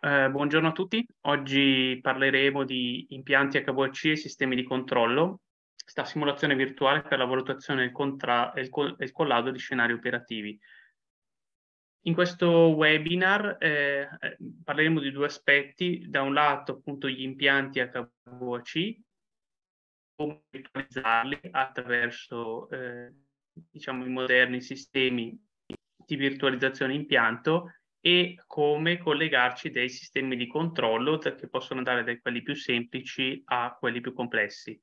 Eh, buongiorno a tutti, oggi parleremo di impianti HVAC e sistemi di controllo, sta simulazione virtuale per la valutazione e contra- il, col- il collaudo di scenari operativi. In questo webinar eh, eh, parleremo di due aspetti, da un lato appunto gli impianti HVAC, come virtualizzarli attraverso eh, diciamo, i moderni sistemi di virtualizzazione impianto e come collegarci dei sistemi di controllo che possono andare da quelli più semplici a quelli più complessi.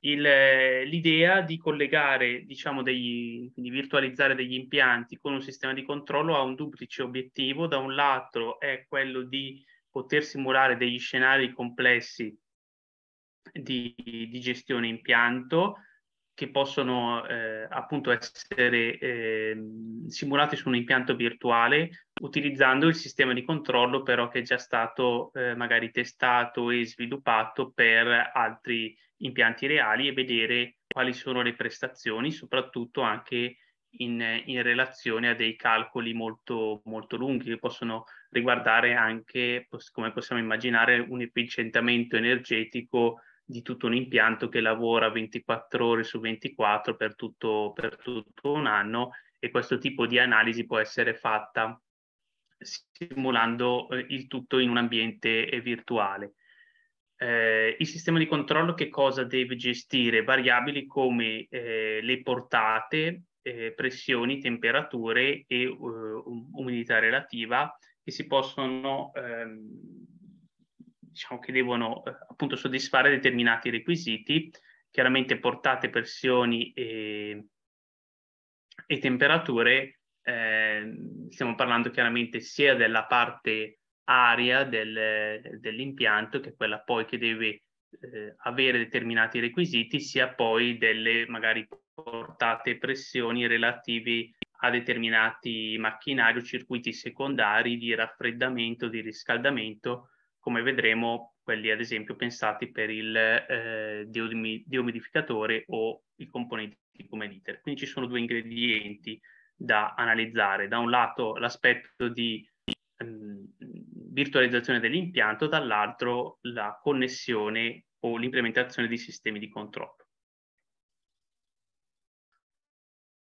Il, l'idea di collegare, diciamo, degli, di virtualizzare degli impianti con un sistema di controllo ha un duplice obiettivo. Da un lato è quello di poter simulare degli scenari complessi di, di gestione impianto che possono eh, appunto essere eh, simulati su un impianto virtuale utilizzando il sistema di controllo però che è già stato eh, magari testato e sviluppato per altri impianti reali e vedere quali sono le prestazioni, soprattutto anche in, in relazione a dei calcoli molto, molto lunghi che possono riguardare anche, come possiamo immaginare, un efficientamento energetico di tutto un impianto che lavora 24 ore su 24 per tutto, per tutto un anno e questo tipo di analisi può essere fatta simulando eh, il tutto in un ambiente eh, virtuale. Eh, il sistema di controllo che cosa deve gestire? Variabili come eh, le portate, eh, pressioni, temperature e um, umidità relativa che si possono, ehm, diciamo che devono appunto soddisfare determinati requisiti, chiaramente portate, pressioni e, e temperature eh, stiamo parlando chiaramente sia della parte aria del, dell'impianto, che è quella poi che deve eh, avere determinati requisiti, sia poi delle magari portate e pressioni relative a determinati macchinari o circuiti secondari di raffreddamento, di riscaldamento, come vedremo quelli ad esempio pensati per il eh, dium- diumidificatore o i componenti come l'iter. Quindi ci sono due ingredienti da analizzare. Da un lato l'aspetto di um, virtualizzazione dell'impianto, dall'altro la connessione o l'implementazione di sistemi di controllo.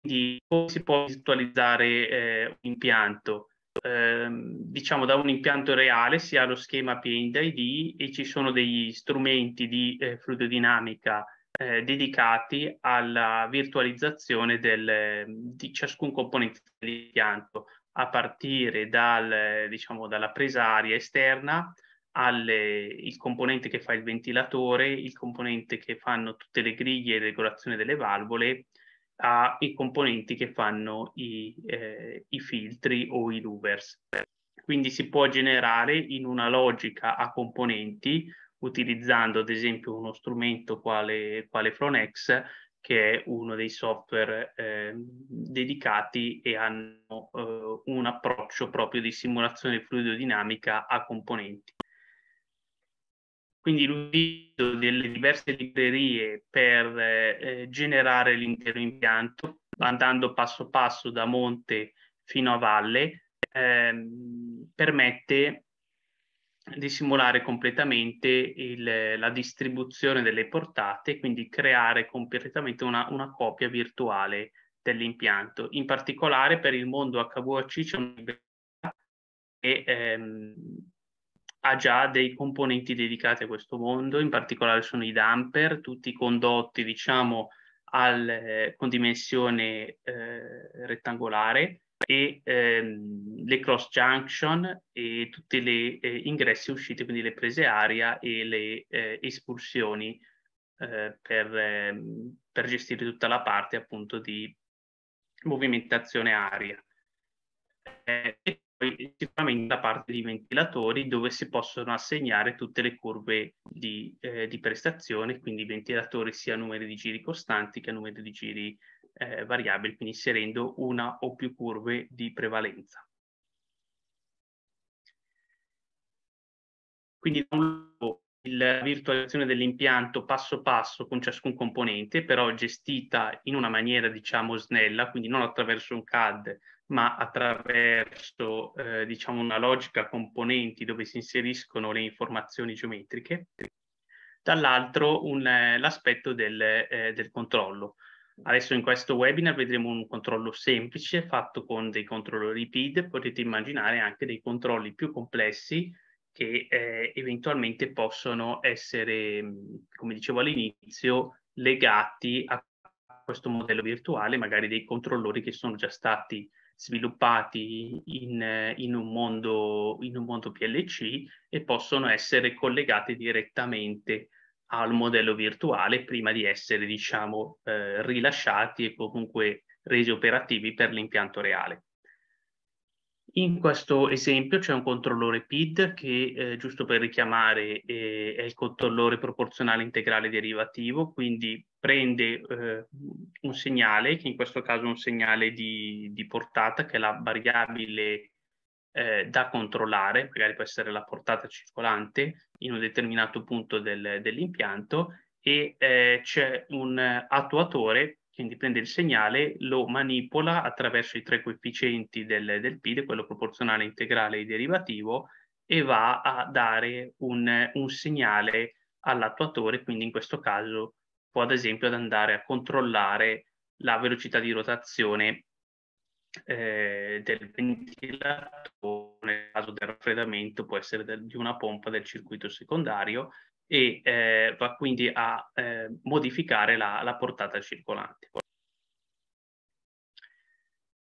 Quindi come si può virtualizzare eh, un impianto? Eh, diciamo da un impianto reale si ha lo schema Paint ID e ci sono degli strumenti di eh, fluidodinamica eh, dedicati alla virtualizzazione del, di ciascun componente di dell'impianto, a partire dal, diciamo, dalla presa aria esterna, alle, il componente che fa il ventilatore, il componente che fanno tutte le griglie e regolazione delle valvole, ai componenti che fanno i, eh, i filtri o i louvers. Quindi si può generare in una logica a componenti utilizzando ad esempio uno strumento quale, quale Fronex, che è uno dei software eh, dedicati e hanno eh, un approccio proprio di simulazione fluidodinamica a componenti. Quindi l'utilizzo delle diverse librerie per eh, generare l'intero impianto, andando passo passo da monte fino a valle, ehm, permette di simulare completamente il, la distribuzione delle portate, quindi creare completamente una, una copia virtuale dell'impianto. In particolare per il mondo HVAC c'è un'università che ehm, ha già dei componenti dedicati a questo mondo, in particolare sono i dumper, tutti condotti diciamo al, eh, con dimensione eh, rettangolare, e ehm, le cross junction e tutte le eh, ingressi e uscite, quindi le prese aria e le eh, espulsioni eh, per, ehm, per, gestire tutta la parte appunto di movimentazione aria. Eh, e poi sicuramente la parte di ventilatori dove si possono assegnare tutte le curve di, eh, di prestazione, quindi ventilatori sia a numeri di giri costanti che a numeri di giri eh, variabile, quindi inserendo una o più curve di prevalenza. Quindi la virtualizzazione dell'impianto passo passo con ciascun componente, però gestita in una maniera diciamo snella, quindi non attraverso un CAD, ma attraverso eh, diciamo una logica componenti dove si inseriscono le informazioni geometriche. Dall'altro eh, l'aspetto del, eh, del controllo, Adesso in questo webinar vedremo un controllo semplice fatto con dei controllori PID, potete immaginare anche dei controlli più complessi che eh, eventualmente possono essere, mm, come dicevo all'inizio, legati a questo modello virtuale, magari dei controllori che sono già stati sviluppati in, in, un mondo, in un mondo PLC e possono essere collegati direttamente al modello virtuale prima di essere, diciamo, eh, rilasciati e comunque resi operativi per l'impianto reale. In questo esempio c'è un controllore PID che, eh, giusto per richiamare, eh, è il controllore proporzionale integrale derivativo, quindi prende eh, un segnale, che in questo caso è un segnale di, di portata, che è la variabile eh, da controllare, magari può essere la portata circolante, in un determinato punto del, dell'impianto e eh, c'è un attuatore quindi prende il segnale, lo manipola attraverso i tre coefficienti del, del PID, quello proporzionale, integrale e derivativo, e va a dare un, un, segnale all'attuatore, quindi in questo caso può ad esempio ad andare a controllare la velocità di rotazione eh, del ventilatore, nel caso del raffreddamento può essere del, di una pompa del circuito secondario e eh, va quindi a eh, modificare la, la, portata circolante.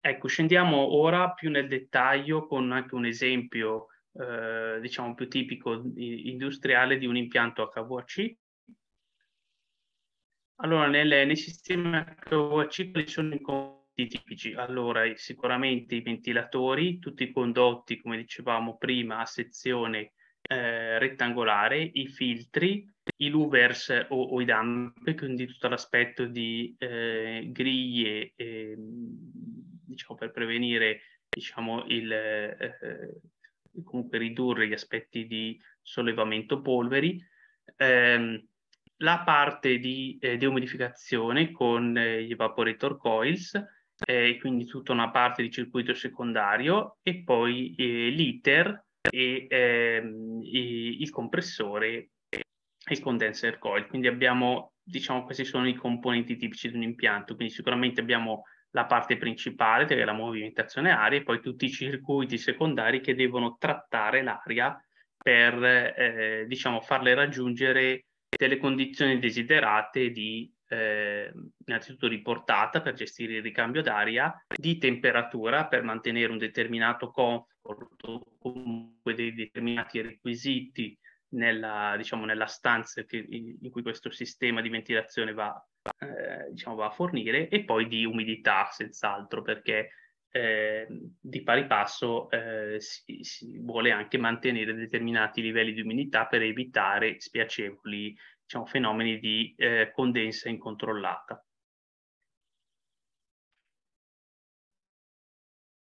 Ecco, scendiamo ora più nel dettaglio con anche un esempio, eh, diciamo, più tipico industriale di un impianto HVAC. Allora, nel, nel sistema HVAC sono i in tipici. Allora, sicuramente i ventilatori, tutti condotti, come dicevamo prima, a sezione eh, rettangolare, i filtri, i louvers o, o i dampe, quindi tutto l'aspetto di eh, griglie, eh, diciamo, per prevenire, diciamo, il, eh, comunque ridurre gli aspetti di sollevamento polveri. Ehm, la parte di eh, deumidificazione con eh, gli evaporator coils, eh, quindi tutta una parte di circuito secondario e poi eh, l'iter e, ehm, il compressore e il condenser coil. Quindi abbiamo, diciamo, questi sono i componenti tipici di un impianto, quindi sicuramente abbiamo la parte principale che è la movimentazione aria e poi tutti i circuiti secondari che devono trattare l'aria per, eh, diciamo, farle raggiungere delle condizioni desiderate di eh, innanzitutto riportata per gestire il ricambio d'aria, di temperatura per mantenere un determinato comfort o comunque dei determinati requisiti nella, diciamo, nella stanza che, in cui questo sistema di ventilazione va, eh, diciamo, va a fornire e poi di umidità senz'altro perché eh, di pari passo eh, si, si, vuole anche mantenere determinati livelli di umidità per evitare spiacevoli diciamo, fenomeni di eh, condensa incontrollata.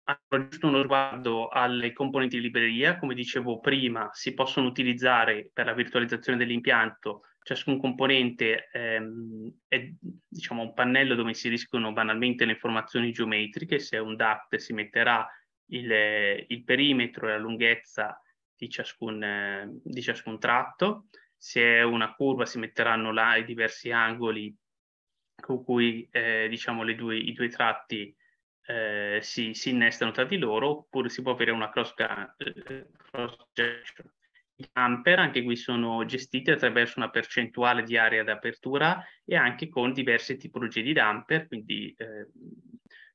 Allora, giusto uno sguardo alle componenti di libreria, come dicevo prima, si possono utilizzare per la virtualizzazione dell'impianto ciascun componente ehm, è diciamo, un pannello dove si inseriscono banalmente le informazioni geometriche, se è un DACT si metterà il, il perimetro e la lunghezza di ciascun, eh, di ciascun tratto, se è una curva si metteranno là i diversi angoli con cui eh, diciamo due, i due tratti eh, si, si, innestano tra di loro, oppure si può avere una cross, eh, cross section. I camper anche qui sono gestiti attraverso una percentuale di area d'apertura e anche con diverse tipologie di damper, quindi eh,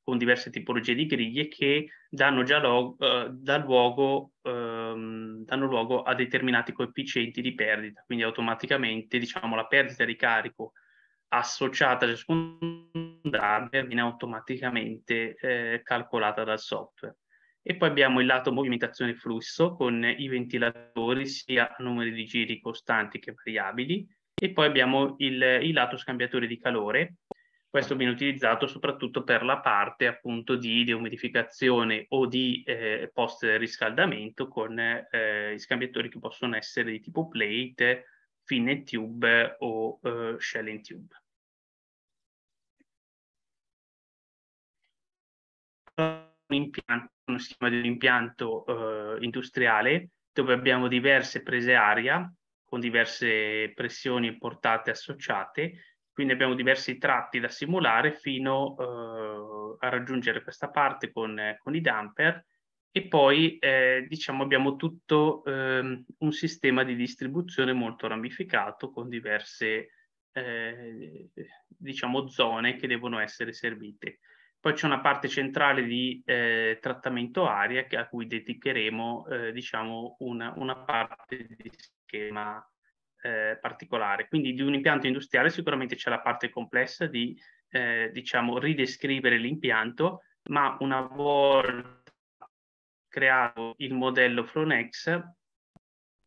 con diverse tipologie di griglie che danno già lo, eh, da luogo, ehm, danno luogo a determinati coefficienti di perdita, quindi automaticamente diciamo, la perdita di carico associata a ciascun hardware viene automaticamente eh, calcolata dal software. E poi abbiamo il lato movimentazione flusso con i ventilatori sia a numeri di giri costanti che variabili e poi abbiamo il, il lato scambiatore di calore questo viene utilizzato soprattutto per la parte appunto di deumidificazione o di eh, post riscaldamento con eh, scambiatori che possono essere di tipo plate, fine tube o eh, shell in tube. Un impianto, uno schema di un impianto eh, industriale dove abbiamo diverse prese aria con diverse pressioni e portate associate quindi abbiamo diversi tratti da simulare fino eh, a raggiungere questa parte con, eh, con i dumper e poi eh, diciamo abbiamo tutto eh, un sistema di distribuzione molto ramificato con diverse eh, diciamo zone che devono essere servite. Poi c'è una parte centrale di eh, trattamento aria che, a cui dedicheremo eh, diciamo una, una, parte di schema eh, particolare. Quindi di un impianto industriale sicuramente c'è la parte complessa di eh, diciamo, ridescrivere l'impianto, ma una volta creato il modello Flonex,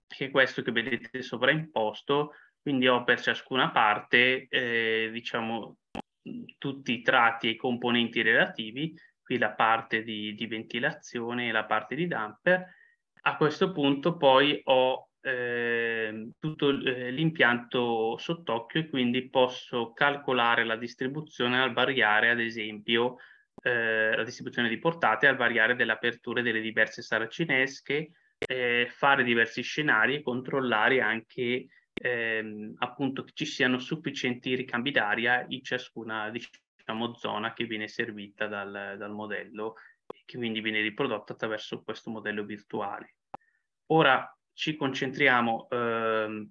che è questo che vedete sovraimposto, quindi ho per ciascuna parte eh, diciamo, tutti i tratti e i componenti relativi, qui la parte di, di ventilazione e la parte di damper. A questo punto poi ho Ehm, eh, tutto l'impianto sott'occhio e quindi posso calcolare la distribuzione al variare, ad esempio, eh, la distribuzione di portate al variare delle aperture delle diverse saracinesche, eh, fare diversi scenari e controllare anche ehm, appunto che ci siano sufficienti ricambi d'aria in ciascuna diciamo, zona che viene servita dal, dal modello che quindi viene riprodotta attraverso questo modello virtuale. Ora, ci concentriamo ehm,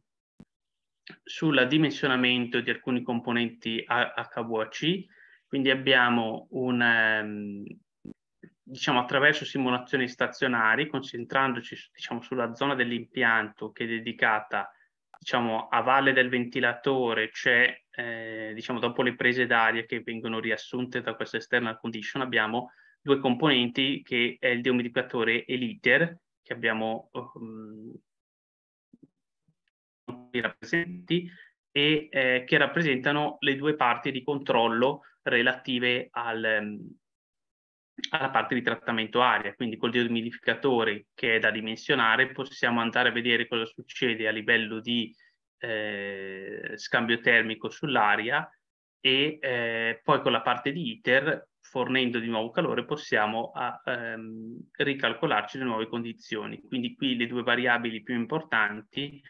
sul dimensionamento di alcuni componenti HVAC, quindi abbiamo un, ehm, diciamo attraverso simulazioni stazionari, concentrandoci diciamo, sulla zona dell'impianto che è dedicata diciamo, a valle del ventilatore, c'è cioè, eh, diciamo, dopo le prese d'aria che vengono riassunte da questa external condition, abbiamo due componenti che è il deumidificatore e l'iter che abbiamo um, rappresenti e eh, che rappresentano le due parti di controllo relative al, um, alla parte di trattamento aria, quindi col dehumidificatore che è da dimensionare possiamo andare a vedere cosa succede a livello di eh, scambio termico sull'aria e eh, poi con la parte di ITER fornendo di nuovo calore possiamo a, ehm, ricalcolarci le nuove condizioni. Quindi qui le due variabili più importanti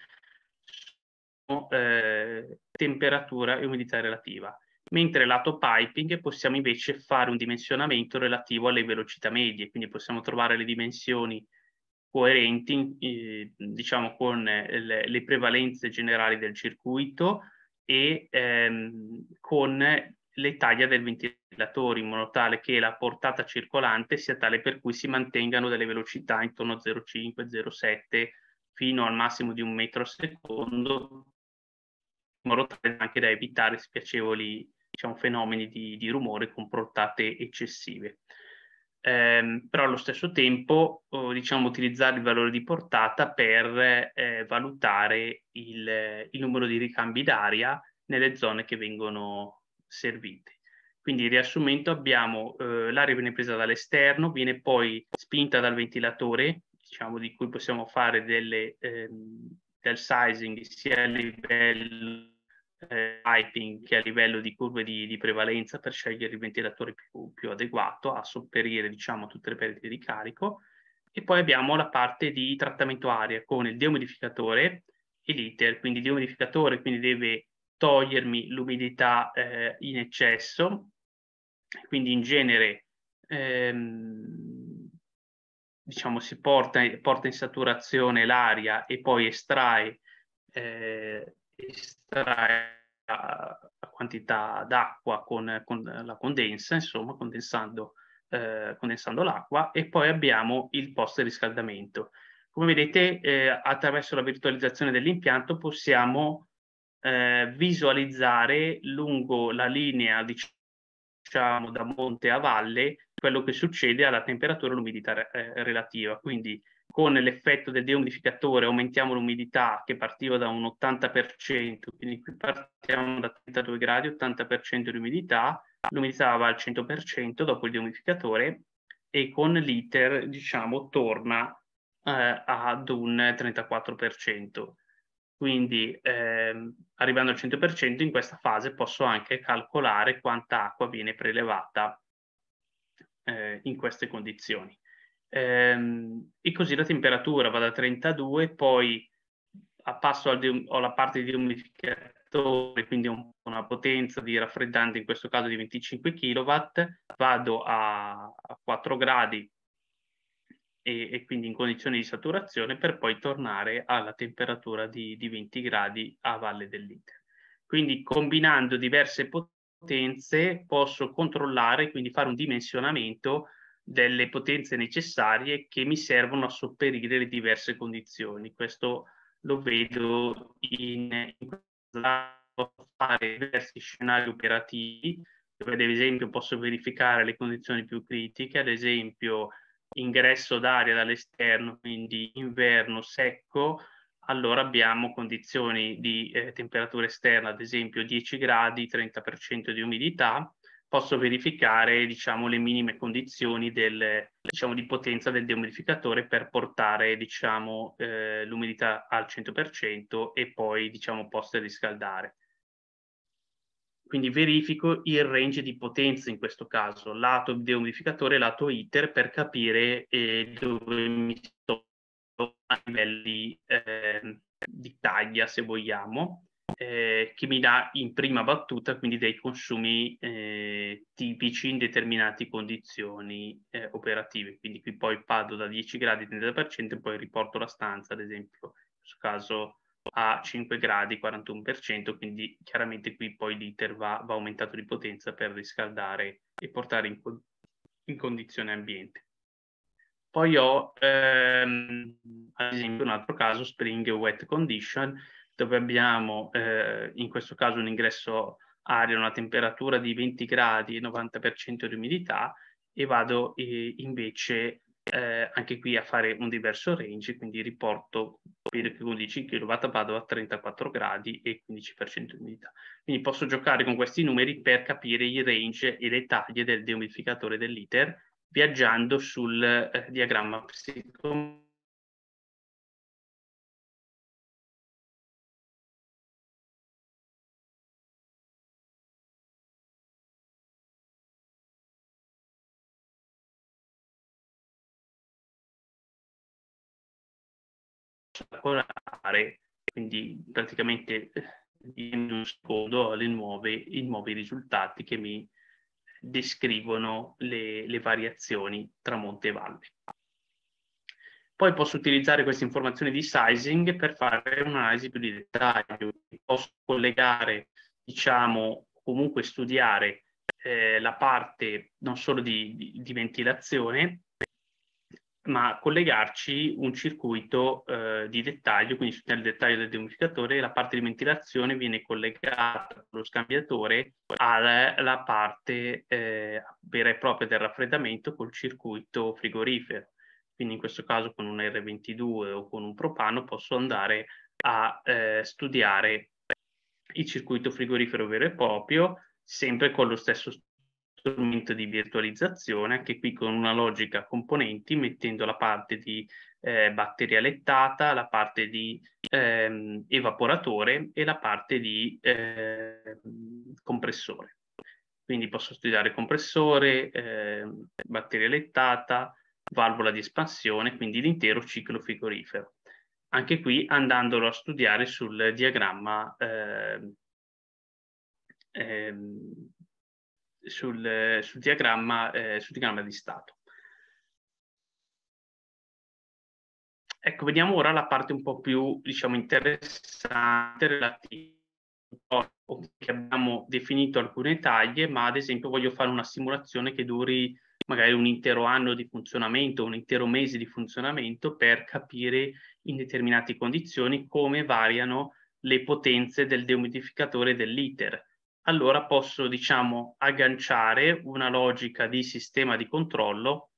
sono eh, temperatura e umidità relativa. Mentre lato piping possiamo invece fare un dimensionamento relativo alle velocità medie, quindi possiamo trovare le dimensioni coerenti eh, diciamo con le, le prevalenze generali del circuito, e ehm, con le taglie del ventilatore in modo tale che la portata circolante sia tale per cui si mantengano delle velocità intorno a 0,5-0,7 fino al massimo di un metro al secondo in modo tale anche da evitare spiacevoli diciamo, fenomeni di, di rumore con portate eccessive. Eh, però allo stesso tempo oh, diciamo, utilizzare il valore di portata per eh, valutare il, il numero di ricambi d'aria nelle zone che vengono servite. Quindi riassumendo abbiamo eh, l'aria viene presa dall'esterno, viene poi spinta dal ventilatore, diciamo di cui possiamo fare delle, ehm, del sizing sia a livello eh, piping che a livello di curve di, di prevalenza per scegliere il ventilatore più, più adeguato a sopperire diciamo tutte le perdite di carico. E poi abbiamo la parte di trattamento aria con il deumidificatore e l'iter, quindi il deumidificatore quindi deve togliermi l'umidità eh, in eccesso, quindi in genere ehm, diciamo si porta, porta, in saturazione l'aria e poi estrae, eh, estrae la, quantità d'acqua con, con, la condensa, insomma condensando, eh, condensando l'acqua e poi abbiamo il post riscaldamento. Come vedete, eh, attraverso la virtualizzazione dell'impianto possiamo eh, visualizzare lungo la linea, diciamo, da monte a valle, quello che succede alla temperatura e all'umidità eh, relativa. Quindi con l'effetto del deumidificatore aumentiamo l'umidità che partiva da un 80%, quindi qui partiamo da 32 gradi, 80% di umidità, l'umidità va al 100% dopo il deumidificatore e con l'iter diciamo torna eh, ad un 34%. Quindi ehm, arrivando al 100% in questa fase posso anche calcolare quanta acqua viene prelevata eh, in queste condizioni. Ehm, e così la temperatura va da 32, poi passo al, alla um, parte di umidificatore, quindi un, una potenza di raffreddante, in questo caso di 25 kW, vado a, a 4 gradi e, e, quindi in condizioni di saturazione per poi tornare alla temperatura di, di 20 gradi a valle dell'iter. Quindi combinando diverse potenze posso controllare, quindi fare un dimensionamento delle potenze necessarie che mi servono a sopperire le diverse condizioni. Questo lo vedo in, in fare diversi scenari operativi, dove ad esempio posso verificare le condizioni più critiche, ad esempio ingresso d'aria dall'esterno, quindi inverno secco, allora abbiamo condizioni di eh, temperatura esterna, ad esempio 10 gradi, 30% di umidità, posso verificare diciamo, le minime condizioni del, diciamo, di potenza del deumidificatore per portare diciamo, eh, l'umidità al 100% e poi diciamo, post riscaldare quindi verifico il range di potenza in questo caso, lato deumidificatore e lato ITER per capire eh, dove mi sto a livelli eh, di taglia, se vogliamo, eh, che mi dà in prima battuta quindi dei consumi eh, tipici in determinate condizioni eh, operative. Quindi qui poi vado da 10 gradi 30% e poi riporto la stanza, ad esempio, in questo caso a 5 gradi 41%, quindi chiaramente qui poi l'iter va, va aumentato di potenza per riscaldare e portare in, in condizione ambiente. Poi ho ehm, ad esempio un altro caso, spring wet condition, dove abbiamo eh, in questo caso un ingresso aria a una temperatura di 20 gradi e 90% di umidità e vado eh, invece eh, anche qui a fare un diverso range, quindi riporto che con kW vado a 34 gradi e 15% umidità. Quindi posso giocare con questi numeri per capire i range e le taglie del deumidificatore dell'iter viaggiando sul eh, diagramma psicometrico operare, quindi praticamente eh, in un secondo ho le nuove, i nuovi risultati che mi descrivono le, le variazioni tra monte e valle. Poi posso utilizzare queste informazioni di sizing per fare un'analisi più di dettaglio. Posso collegare, diciamo, comunque studiare eh, la parte non solo di, di, di ventilazione, ma collegarci un circuito eh, di dettaglio, quindi nel dettaglio del dehumidificatore la parte di ventilazione viene collegata allo scambiatore alla, alla parte eh, vera e propria del raffreddamento col circuito frigorifero. Quindi in questo caso con un R22 o con un propano posso andare a eh, studiare il circuito frigorifero vero e proprio sempre con lo stesso strumento di virtualizzazione, anche qui con una logica a componenti, mettendo la parte di eh, batteria lettata, la parte di ehm, evaporatore e la parte di eh, compressore. Quindi posso studiare compressore, eh, batteria lettata, valvola di espansione, quindi l'intero ciclo frigorifero. Anche qui andandolo a studiare sul diagramma ehm, ehm sul, sul, diagramma, eh, sul diagramma di stato. Ecco, vediamo ora la parte un po' più, diciamo, interessante relativa che abbiamo definito alcune taglie, ma ad esempio voglio fare una simulazione che duri magari un intero anno di funzionamento, un intero mese di funzionamento per capire in determinate condizioni come variano le potenze del deumidificatore dell'iter allora posso, diciamo, agganciare una logica di sistema di controllo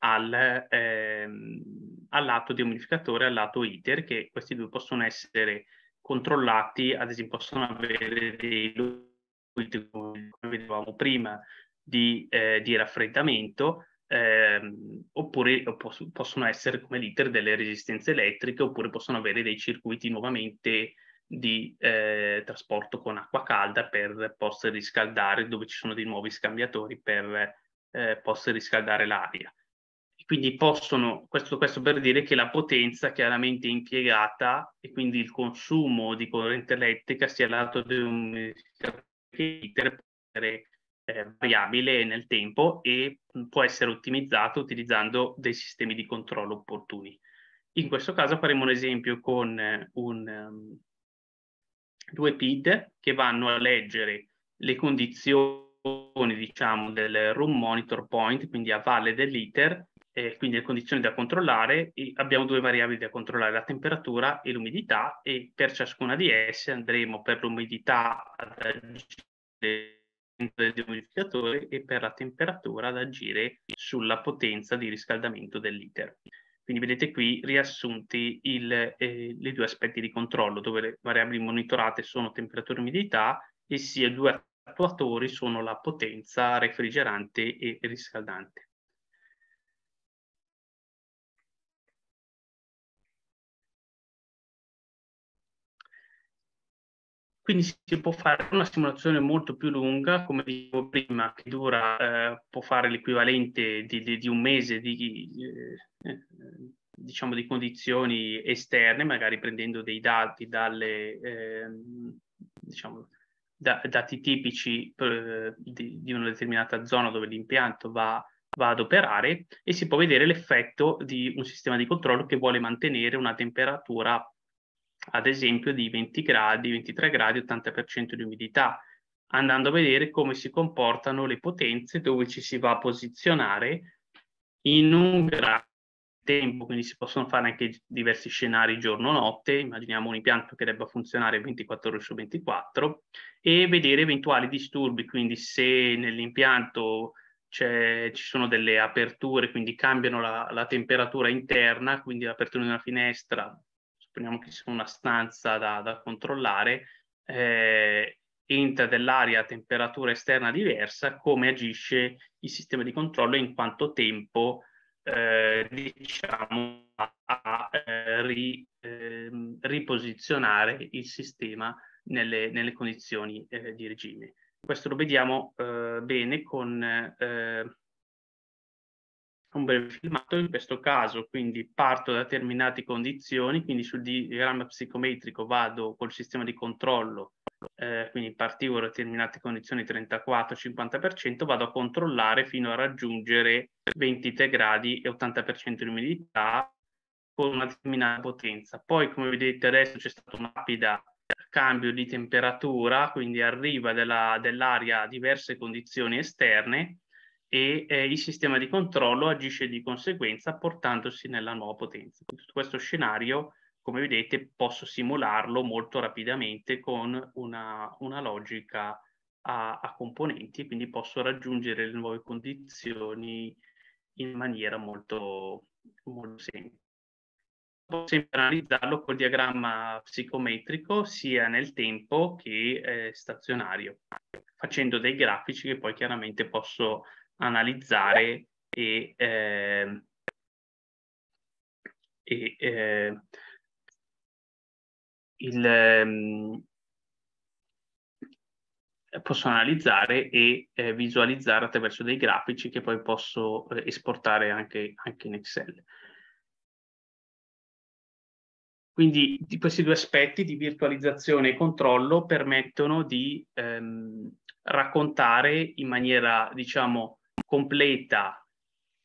al, ehm, all'atto di unificatore, all'atto ITER, che questi due possono essere controllati, ad esempio possono avere dei luoghi, come vedevamo prima, di, eh, di raffreddamento, ehm, oppure possono essere come l'iter delle resistenze elettriche, oppure possono avere dei circuiti nuovamente di eh, trasporto con acqua calda per poter riscaldare, dove ci sono dei nuovi scambiatori per eh, poter riscaldare l'aria. Quindi possono, questo, questo per dire che la potenza chiaramente impiegata e quindi il consumo di corrente elettrica sia lato di un iter eh, variabile nel tempo e mm, può essere ottimizzato utilizzando dei sistemi di controllo opportuni. In questo caso faremo un esempio con eh, un, ehm, due PID che vanno a leggere le condizioni diciamo, del room monitor point, quindi a valle dell'iter, eh, quindi le condizioni da controllare, abbiamo due variabili da controllare, la temperatura e l'umidità e per ciascuna di esse andremo per l'umidità ad agire del dehumidificatore e per la temperatura ad agire sulla potenza di riscaldamento dell'iter. Quindi vedete qui riassunti il, eh, i due aspetti di controllo, dove le variabili monitorate sono temperatura e umidità e sia i due attuatori sono la potenza refrigerante e riscaldante. Quindi si può fare una simulazione molto più lunga, come dicevo prima, che dura, eh, può fare l'equivalente di, di, di, un mese di, eh, diciamo, di condizioni esterne, magari prendendo dei dati dalle, eh, diciamo, da, dati tipici eh, di, di, una determinata zona dove l'impianto va, va, ad operare e si può vedere l'effetto di un sistema di controllo che vuole mantenere una temperatura ad esempio di 20 gradi, 23 gradi, 80% di umidità, andando a vedere come si comportano le potenze dove ci si va a posizionare in un grado tempo, quindi si possono fare anche diversi scenari giorno-notte, immaginiamo un impianto che debba funzionare 24 ore su 24 e vedere eventuali disturbi, quindi se nell'impianto ci sono delle aperture, quindi cambiano la, la temperatura interna, quindi l'apertura di una finestra, supponiamo che sia una stanza da, da controllare, eh, entra dell'aria a temperatura esterna diversa, come agisce il sistema di controllo e in quanto tempo eh, diciamo, a eh, ri, ehm, riposizionare il sistema nelle, nelle condizioni eh, di regime. Questo lo vediamo eh, bene con eh, un breve filmato in questo caso, quindi parto da determinate condizioni, quindi sul diagramma psicometrico vado col sistema di controllo eh, quindi partivo da determinate condizioni 34-50%, vado a controllare fino a raggiungere 23 gradi e 80% di umidità con una determinata potenza. Poi, come vedete adesso, c'è stato un rapido cambio di temperatura, quindi arriva della, dell'aria a diverse condizioni esterne e eh, il sistema di controllo agisce di conseguenza portandosi nella nuova potenza. Tutto questo scenario come vedete posso simularlo molto rapidamente con una, una logica a, a, componenti, quindi posso raggiungere le nuove condizioni in maniera molto, molto semplice. Possiamo analizzarlo col diagramma psicometrico sia nel tempo che eh, stazionario, facendo dei grafici che poi chiaramente posso analizzare e, eh, e eh, il, ehm, possono analizzare e eh, visualizzare attraverso dei grafici che poi posso eh, esportare anche, anche, in Excel. Quindi di questi due aspetti di virtualizzazione e controllo permettono di ehm, raccontare in maniera, diciamo, completa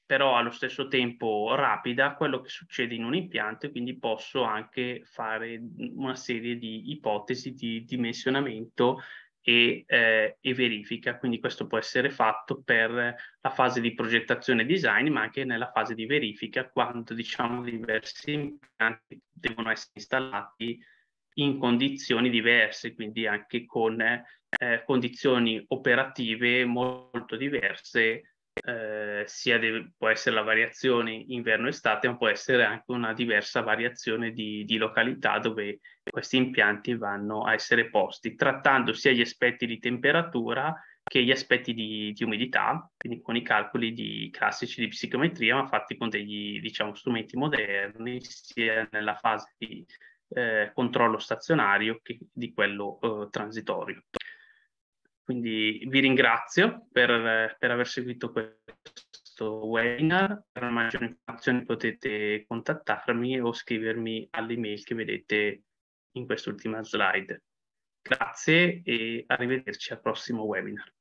però allo stesso tempo rapida quello che succede in un impianto e quindi posso anche fare una serie di ipotesi di dimensionamento e, eh, e, verifica. Quindi questo può essere fatto per la fase di progettazione e design, ma anche nella fase di verifica, quando diciamo diversi impianti devono essere installati in condizioni diverse, quindi anche con eh, condizioni operative molto diverse eh, sia de- può essere la variazione inverno-estate, ma può essere anche una diversa variazione di, di località dove questi impianti vanno a essere posti, trattando sia gli aspetti di temperatura che gli aspetti di, di, umidità, quindi con i calcoli di, classici di psicometria, ma fatti con degli diciamo, strumenti moderni, sia nella fase di eh, controllo stazionario che di quello eh, transitorio. Quindi vi ringrazio per, per aver seguito questo webinar. Per maggiori informazioni potete contattarmi o scrivermi all'email che vedete in quest'ultima slide. Grazie e arrivederci al prossimo webinar.